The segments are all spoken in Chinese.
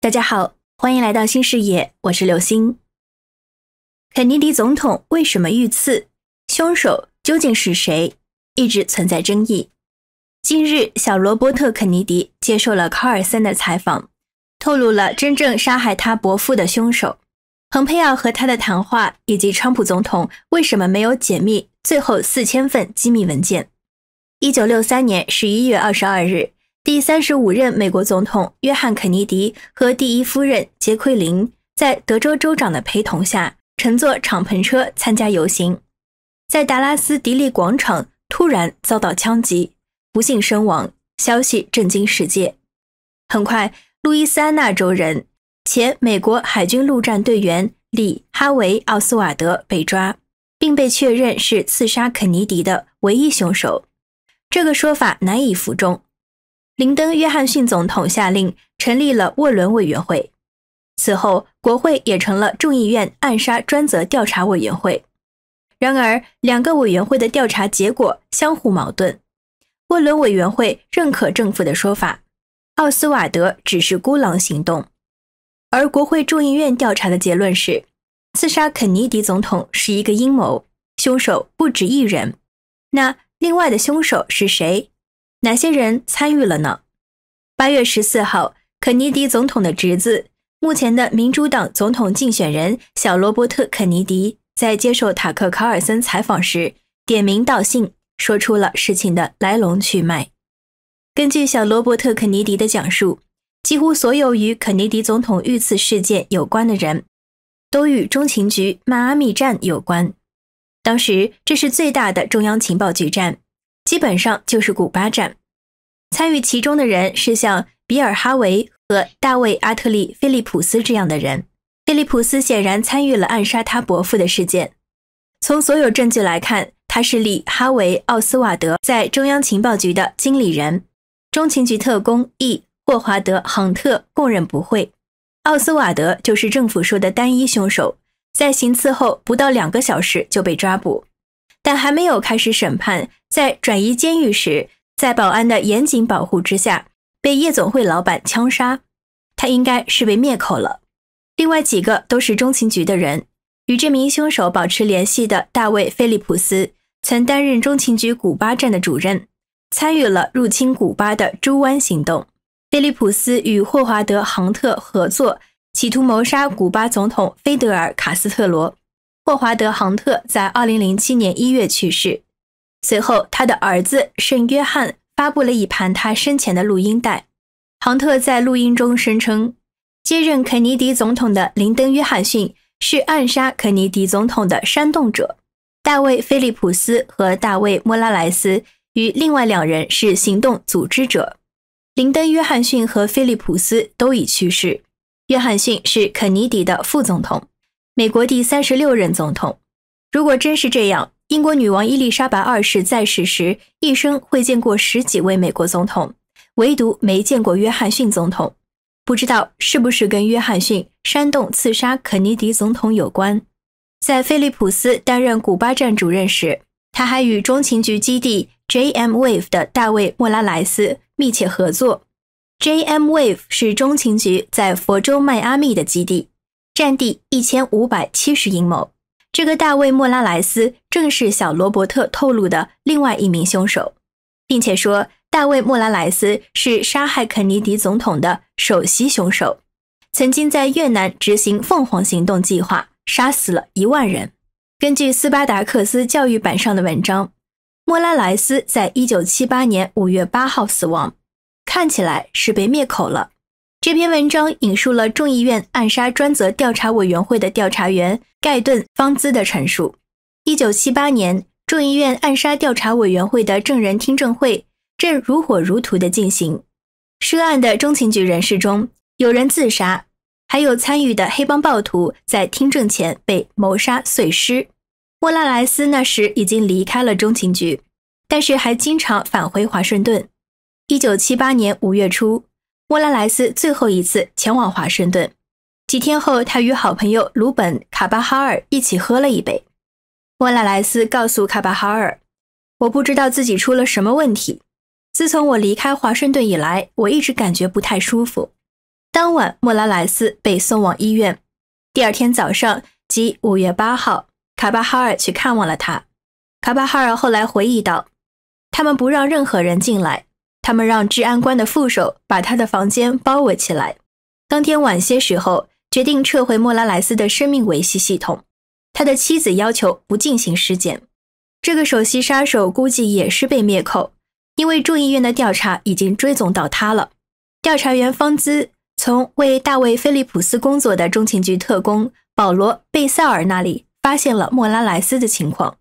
大家好，欢迎来到新视野，我是刘星。肯尼迪总统为什么遇刺？凶手究竟是谁？一直存在争议。近日，小罗伯特·肯尼迪接受了考尔森的采访，透露了真正杀害他伯父的凶手。蓬佩奥和他的谈话，以及川普总统为什么没有解密最后四千份机密文件。一九六三年十一月二十二日。第三十五任美国总统约翰·肯尼迪和第一夫人杰奎琳在德州州长的陪同下乘坐敞篷车参加游行，在达拉斯迪利广场突然遭到枪击，不幸身亡，消息震惊世界。很快，路易斯安那州人、前美国海军陆战队员里哈维·奥斯瓦德被抓，并被确认是刺杀肯尼迪的唯一凶手。这个说法难以服众。林登·约翰逊总统下令成立了沃伦委员会。此后，国会也成了众议院暗杀专责调查委员会。然而，两个委员会的调查结果相互矛盾。沃伦委员会认可政府的说法，奥斯瓦德只是孤狼行动；而国会众议院调查的结论是，刺杀肯尼迪总统是一个阴谋，凶手不止一人。那另外的凶手是谁？哪些人参与了呢？八月十四号，肯尼迪总统的侄子，目前的民主党总统竞选人小罗伯特·肯尼迪在接受塔克·考尔森采访时，点名道姓说出了事情的来龙去脉。根据小罗伯特·肯尼迪的讲述，几乎所有与肯尼迪总统遇刺事件有关的人，都与中情局迈阿密站有关。当时，这是最大的中央情报局站。基本上就是古巴站。参与其中的人是像比尔·哈维和大卫·阿特利·菲利普斯这样的人。菲利普斯显然参与了暗杀他伯父的事件。从所有证据来看，他是利哈维·奥斯瓦德在中央情报局的经理人。中情局特工 E· 霍华德·亨特供认不讳。奥斯瓦德就是政府说的单一凶手，在行刺后不到两个小时就被抓捕。但还没有开始审判，在转移监狱时，在保安的严谨保护之下，被夜总会老板枪杀。他应该是被灭口了。另外几个都是中情局的人，与这名凶手保持联系的。大卫·菲利普斯曾担任中情局古巴站的主任，参与了入侵古巴的猪湾行动。菲利普斯与霍华德·杭特合作，企图谋杀古巴总统菲德尔·卡斯特罗。霍华德·杭特在2007年1月去世，随后他的儿子圣约翰发布了一盘他生前的录音带。杭特在录音中声称，接任肯尼迪总统的林登·约翰逊是暗杀肯尼迪总统的煽动者。大卫·菲利普斯和大卫·莫拉莱斯与另外两人是行动组织者。林登·约翰逊和菲利普斯都已去世，约翰逊是肯尼迪的副总统。美国第三十六任总统，如果真是这样，英国女王伊丽莎白二世在世时一生会见过十几位美国总统，唯独没见过约翰逊总统。不知道是不是跟约翰逊煽动刺杀肯尼迪总统有关？在菲利普斯担任古巴站主任时，他还与中情局基地 J.M.Wave 的大卫·莫拉莱斯密切合作。J.M.Wave 是中情局在佛州迈阿密的基地。占地一千五百七十英亩。这个大卫·莫拉莱斯正是小罗伯特透露的另外一名凶手，并且说大卫·莫拉莱斯是杀害肯尼迪总统的首席凶手，曾经在越南执行“凤凰行动”计划，杀死了一万人。根据斯巴达克斯教育版上的文章，莫拉莱斯在一九七八年五月八号死亡，看起来是被灭口了。这篇文章引述了众议院暗杀专责调查委员会的调查员盖顿·方兹的陈述。一九七八年，众议院暗杀调查委员会的证人听证会正如火如荼地进行。涉案的中情局人士中，有人自杀，还有参与的黑帮暴徒在听证前被谋杀碎尸。莫拉莱斯那时已经离开了中情局，但是还经常返回华盛顿。一九七八年五月初。莫拉莱斯最后一次前往华盛顿。几天后，他与好朋友鲁本·卡巴哈尔一起喝了一杯。莫拉莱斯告诉卡巴哈尔：“我不知道自己出了什么问题。自从我离开华盛顿以来，我一直感觉不太舒服。”当晚，莫拉莱斯被送往医院。第二天早上，即5月8号，卡巴哈尔去看望了他。卡巴哈尔后来回忆道：“他们不让任何人进来。”他们让治安官的副手把他的房间包围起来。当天晚些时候，决定撤回莫拉莱斯的生命维系系统。他的妻子要求不进行尸检。这个首席杀手估计也是被灭口，因为众议院的调查已经追踪到他了。调查员方兹从为大卫·菲利普斯工作的中情局特工保罗·贝塞尔那里发现了莫拉莱斯的情况。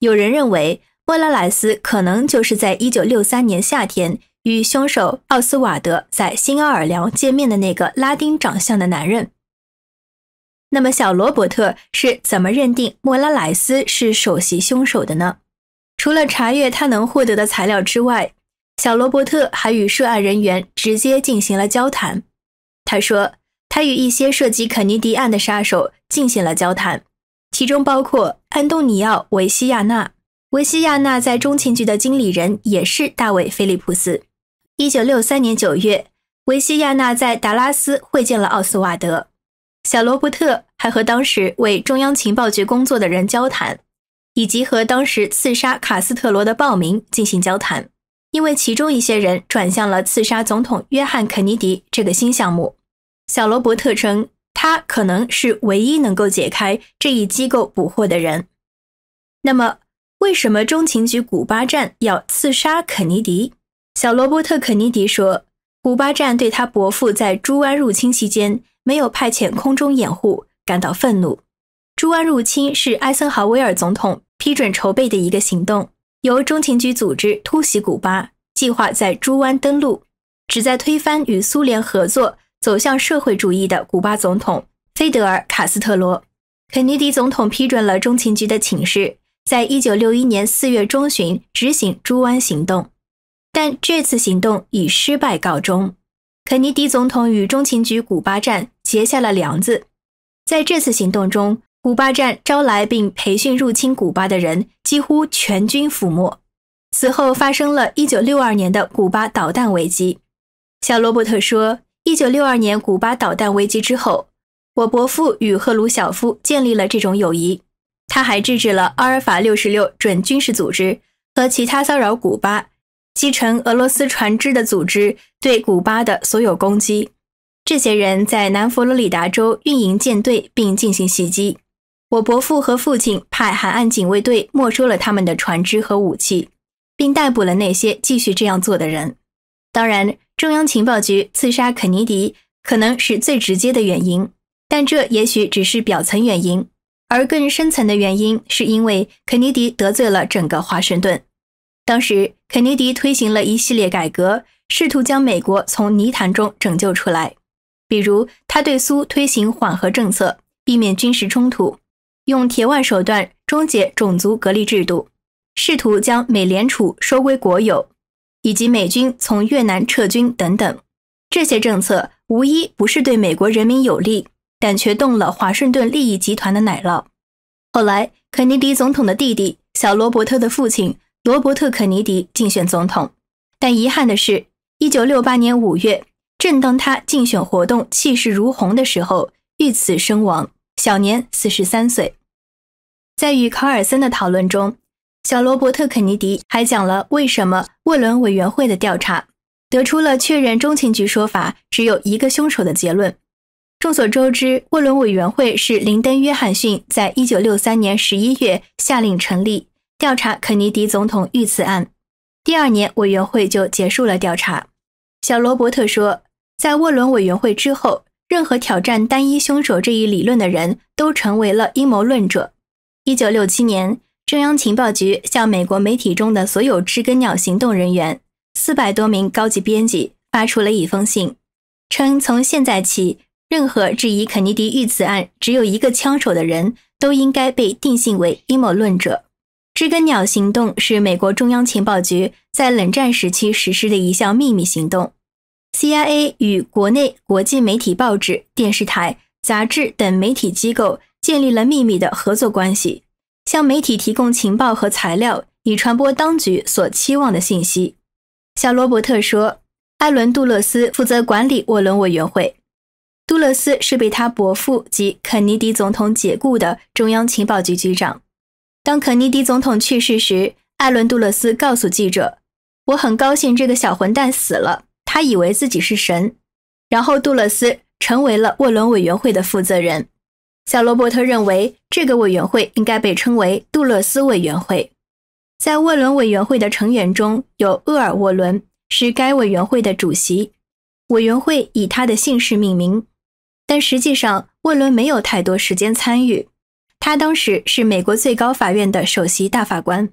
有人认为。莫拉莱斯可能就是在1963年夏天与凶手奥斯瓦德在新奥尔良见面的那个拉丁长相的男人。那么，小罗伯特是怎么认定莫拉莱斯是首席凶手的呢？除了查阅他能获得的材料之外，小罗伯特还与涉案人员直接进行了交谈。他说，他与一些涉及肯尼迪案的杀手进行了交谈，其中包括安东尼奥·维西亚纳。维西亚纳在中情局的经理人也是大卫·菲利普斯。一九六三年九月，维西亚纳在达拉斯会见了奥斯瓦德。小罗伯特还和当时为中央情报局工作的人交谈，以及和当时刺杀卡斯特罗的暴民进行交谈。因为其中一些人转向了刺杀总统约翰·肯尼迪这个新项目，小罗伯特称他可能是唯一能够解开这一机构捕获的人。那么。为什么中情局古巴站要刺杀肯尼迪？小罗伯特肯尼迪说：“古巴站对他伯父在朱湾入侵期间没有派遣空中掩护感到愤怒。朱湾入侵是艾森豪威尔总统批准筹备的一个行动，由中情局组织突袭古巴，计划在朱湾登陆，旨在推翻与苏联合作、走向社会主义的古巴总统菲德尔·卡斯特罗。肯尼迪总统批准了中情局的请示。”在一九六一年四月中旬执行猪湾行动，但这次行动以失败告终。肯尼迪总统与中情局古巴站结下了梁子。在这次行动中，古巴站招来并培训入侵古巴的人几乎全军覆没。此后发生了一九六二年的古巴导弹危机。小罗伯特说：“一九六二年古巴导弹危机之后，我伯父与赫鲁晓夫建立了这种友谊。”他还制止了阿尔法六十六准军事组织和其他骚扰古巴、击沉俄罗斯船只的组织对古巴的所有攻击。这些人在南佛罗里达州运营舰队并进行袭击。我伯父和父亲派海岸警卫队没收了他们的船只和武器，并逮捕了那些继续这样做的人。当然，中央情报局刺杀肯尼迪可能是最直接的原因，但这也许只是表层原因。而更深层的原因，是因为肯尼迪得罪了整个华盛顿。当时，肯尼迪推行了一系列改革，试图将美国从泥潭中拯救出来，比如他对苏推行缓和政策，避免军事冲突，用铁腕手段终结种族隔离制度，试图将美联储收归国有，以及美军从越南撤军等等。这些政策无一不是对美国人民有利。但却动了华盛顿利益集团的奶酪。后来，肯尼迪总统的弟弟小罗伯特的父亲罗伯特·肯尼迪竞选总统，但遗憾的是，1968年5月，正当他竞选活动气势如虹的时候，遇刺身亡，享年43岁。在与考尔森的讨论中，小罗伯特·肯尼迪还讲了为什么沃伦委员会的调查得出了确认中情局说法只有一个凶手的结论。众所周知，沃伦委员会是林登·约翰逊在一九六三年十一月下令成立，调查肯尼迪总统遇刺案。第二年，委员会就结束了调查。小罗伯特说，在沃伦委员会之后，任何挑战单一凶手这一理论的人都成为了阴谋论者。一九六七年，中央情报局向美国媒体中的所有“知根鸟”行动人员四百多名高级编辑发出了一封信，称从现在起。任何质疑肯尼迪遇刺案只有一个枪手的人都应该被定性为阴谋论者。知根鸟行动是美国中央情报局在冷战时期实施的一项秘密行动。CIA 与国内、国际媒体、报纸、电视台、杂志等媒体机构建立了秘密的合作关系，向媒体提供情报和材料，以传播当局所期望的信息。小罗伯特说：“艾伦·杜勒斯负责管理沃伦委员会。”杜勒斯是被他伯父及肯尼迪总统解雇的中央情报局局长。当肯尼迪总统去世时，艾伦·杜勒斯告诉记者：“我很高兴这个小混蛋死了，他以为自己是神。”然后，杜勒斯成为了沃伦委员会的负责人。小罗伯特认为，这个委员会应该被称为杜勒斯委员会。在沃伦委员会的成员中有厄尔·沃伦，是该委员会的主席。委员会以他的姓氏命名。但实际上，沃伦没有太多时间参与。他当时是美国最高法院的首席大法官。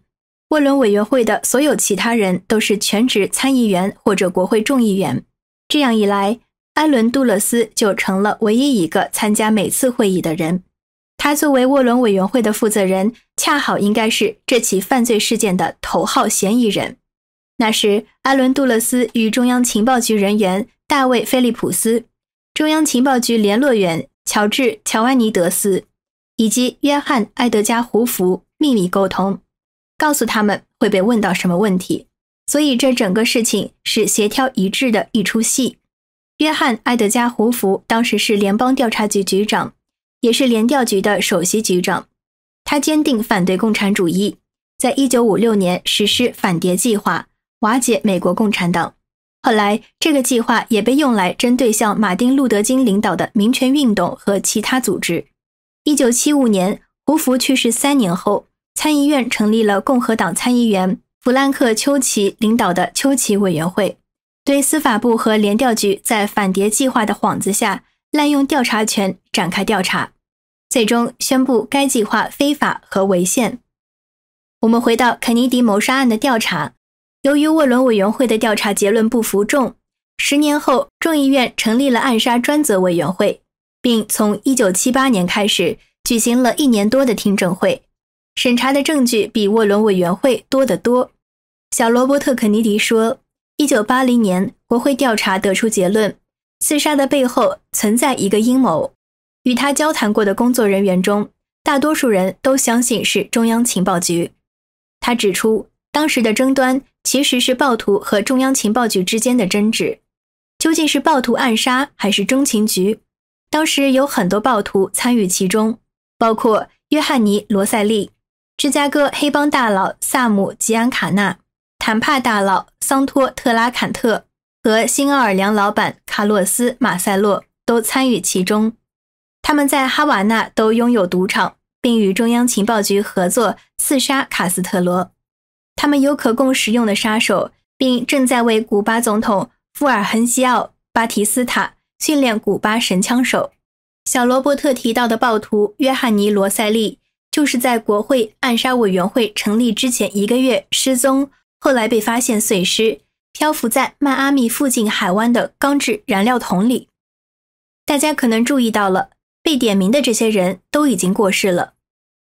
沃伦委员会的所有其他人都是全职参议员或者国会众议员。这样一来，艾伦·杜勒斯就成了唯一一个参加每次会议的人。他作为沃伦委员会的负责人，恰好应该是这起犯罪事件的头号嫌疑人。那时，艾伦·杜勒斯与中央情报局人员大卫·菲利普斯。中央情报局联络员乔治·乔安尼德斯以及约翰·埃德加·胡佛秘密沟通，告诉他们会被问到什么问题，所以这整个事情是协调一致的一出戏。约翰·埃德加·胡佛当时是联邦调查局局长，也是联调局的首席局长。他坚定反对共产主义，在1956年实施反谍计划，瓦解美国共产党。后来，这个计划也被用来针对像马丁·路德·金领导的民权运动和其他组织。一九七五年，胡佛去世三年后，参议院成立了共和党参议员弗兰克·丘奇领导的丘奇委员会，对司法部和联调局在反谍计划的幌子下滥用调查权展开调查，最终宣布该计划非法和违宪。我们回到肯尼迪谋杀案的调查。由于沃伦委员会的调查结论不服众，十年后众议院成立了暗杀专责委员会，并从1978年开始举行了一年多的听证会，审查的证据比沃伦委员会多得多。小罗伯特·肯尼迪说：“1980 年国会调查得出结论，刺杀的背后存在一个阴谋。与他交谈过的工作人员中，大多数人都相信是中央情报局。”他指出。当时的争端其实是暴徒和中央情报局之间的争执，究竟是暴徒暗杀还是中情局？当时有很多暴徒参与其中，包括约翰尼·罗塞利、芝加哥黑帮大佬萨姆·吉安卡纳、坦帕大佬桑托·特拉坎特和新奥尔良老板卡洛斯·马塞洛都参与其中。他们在哈瓦那都拥有赌场，并与中央情报局合作刺杀卡斯特罗。他们有可供使用的杀手，并正在为古巴总统富尔亨西奥·巴提斯塔训练古巴神枪手。小罗伯特提到的暴徒约翰尼·罗塞利，就是在国会暗杀委员会成立之前一个月失踪，后来被发现碎尸，漂浮在迈阿密附近海湾的钢制燃料桶里。大家可能注意到了，被点名的这些人都已经过世了。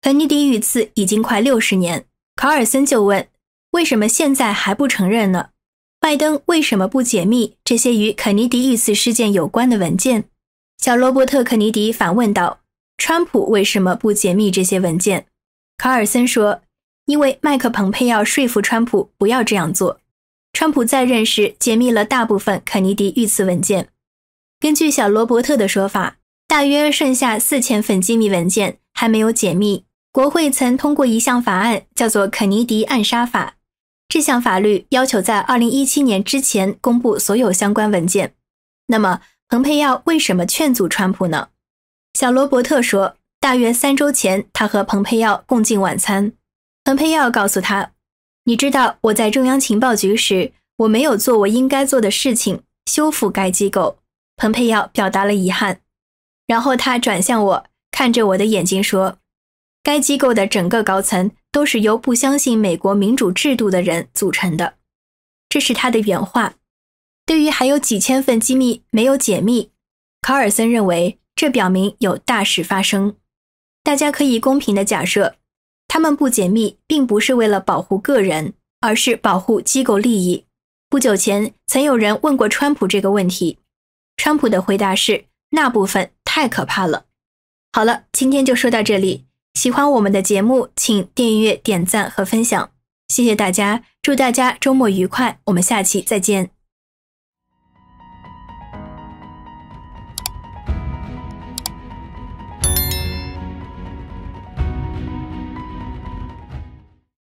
肯尼迪遇刺已经快六十年。考尔森就问：“为什么现在还不承认呢？拜登为什么不解密这些与肯尼迪遇刺事件有关的文件？”小罗伯特·肯尼迪反问道：“川普为什么不解密这些文件？”考尔森说：“因为麦克彭佩要说服川普不要这样做。”川普在任时解密了大部分肯尼迪遇刺文件，根据小罗伯特的说法，大约剩下四千份机密文件还没有解密。国会曾通过一项法案，叫做《肯尼迪暗杀法》。这项法律要求在2017年之前公布所有相关文件。那么，蓬佩奥为什么劝阻川普呢？小罗伯特说：“大约三周前，他和蓬佩奥共进晚餐。蓬佩奥告诉他：‘你知道我在中央情报局时，我没有做我应该做的事情，修复该机构。’蓬佩奥表达了遗憾。然后他转向我，看着我的眼睛说。”该机构的整个高层都是由不相信美国民主制度的人组成的，这是他的原话。对于还有几千份机密没有解密，考尔森认为这表明有大事发生。大家可以公平的假设，他们不解密并不是为了保护个人，而是保护机构利益。不久前曾有人问过川普这个问题，川普的回答是那部分太可怕了。好了，今天就说到这里。喜欢我们的节目，请订阅、点赞和分享，谢谢大家！祝大家周末愉快，我们下期再见。